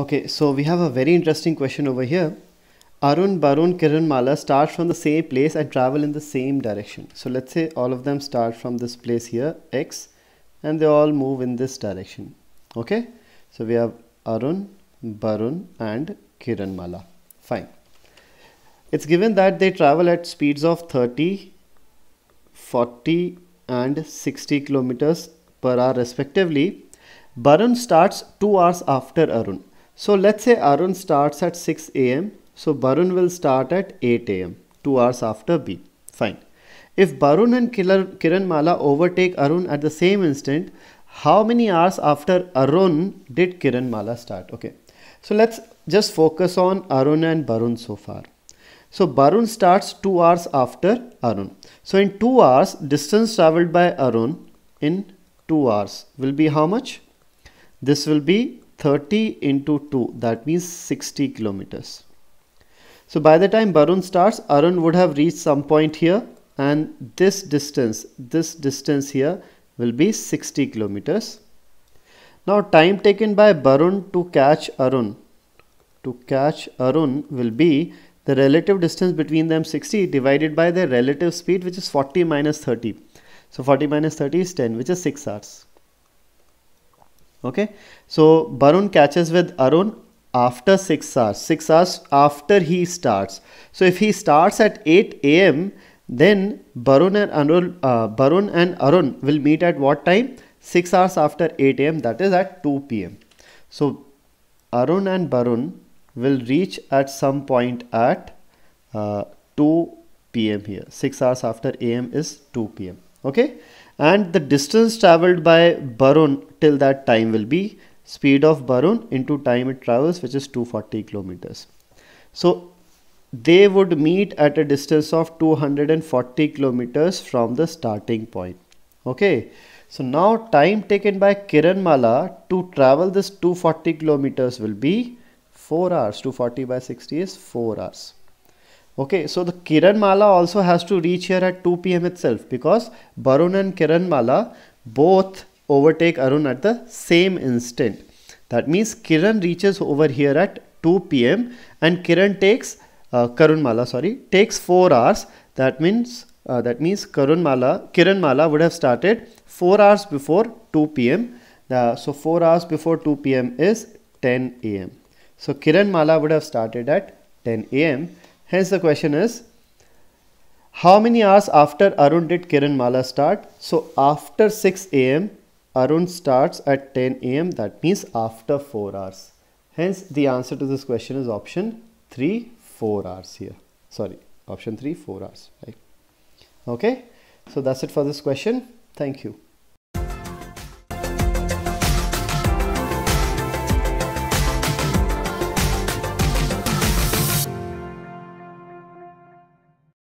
Okay, so we have a very interesting question over here. Arun, Barun, Kiran, Mala start from the same place and travel in the same direction. So let's say all of them start from this place here, X, and they all move in this direction. Okay, so we have Arun, Barun, and Kiran, Mala. Fine. It's given that they travel at speeds of 30, 40, and 60 kilometers per hour respectively. Barun starts two hours after Arun so let's say Arun starts at 6 a.m. So Barun will start at 8 a.m. 2 hours after B. Fine. If Barun and Kiran Mala overtake Arun at the same instant, how many hours after Arun did Kiran Mala start? Okay. So let's just focus on Arun and Barun so far. So Barun starts 2 hours after Arun. So in 2 hours, distance traveled by Arun in 2 hours will be how much? This will be 30 into 2 that means 60 kilometers so by the time Barun starts Arun would have reached some point here and this distance this distance here will be 60 kilometers now time taken by Barun to catch Arun to catch Arun will be the relative distance between them 60 divided by their relative speed which is 40 minus 30 so 40 minus 30 is 10 which is 6 hours Okay. So Barun catches with Arun after 6 hours, 6 hours after he starts. So if he starts at 8 a.m., then Barun and, Arun, uh, Barun and Arun will meet at what time? 6 hours after 8 a.m. that is at 2 p.m. So Arun and Barun will reach at some point at uh, 2 p.m. here. 6 hours after a.m. is 2 p.m okay and the distance traveled by Barun till that time will be speed of Barun into time it travels which is 240 kilometers. So they would meet at a distance of 240 kilometers from the starting point. Okay. So now time taken by Kiranmala to travel this 240 kilometers will be 4 hours. 240 by 60 is 4 hours. Okay, so the Kiranmala also has to reach here at 2 p.m. itself because Barun and Kiranmala both overtake Arun at the same instant. That means Kiran reaches over here at 2 p.m. and Kiran takes uh, Karunmala, sorry, takes 4 hours. That means uh, that means Karunmala, Kiranmala would have started 4 hours before 2 p.m. Uh, so 4 hours before 2 p.m. is 10 a.m. So Kiranmala would have started at 10 a.m. Hence the question is, how many hours after Arun did Kiran Mala start? So after 6 a.m. Arun starts at 10 a.m. That means after 4 hours. Hence the answer to this question is option 3, 4 hours here. Sorry, option 3, 4 hours. Right? Okay, so that's it for this question. Thank you.